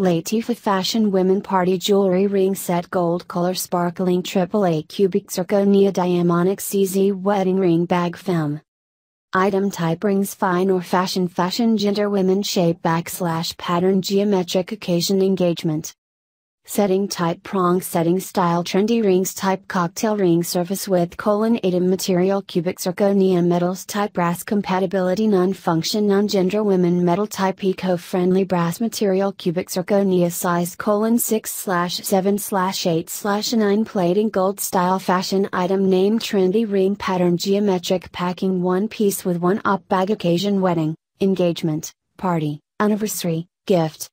Latifa Fashion Women Party Jewelry Ring Set Gold Color Sparkling Triple A Cubic Zirconia Diamonic CZ Wedding Ring Bag Film Item type rings fine or fashion fashion gender women shape backslash pattern geometric occasion engagement Setting type prong setting style trendy rings type cocktail ring surface width colon item material cubic zirconia metals type brass compatibility non-function non-gender women metal type eco-friendly brass material cubic zirconia size colon 6 slash 7 slash 8 slash 9 plating gold style fashion item name trendy ring pattern geometric packing one piece with one up bag occasion wedding, engagement, party, anniversary, gift,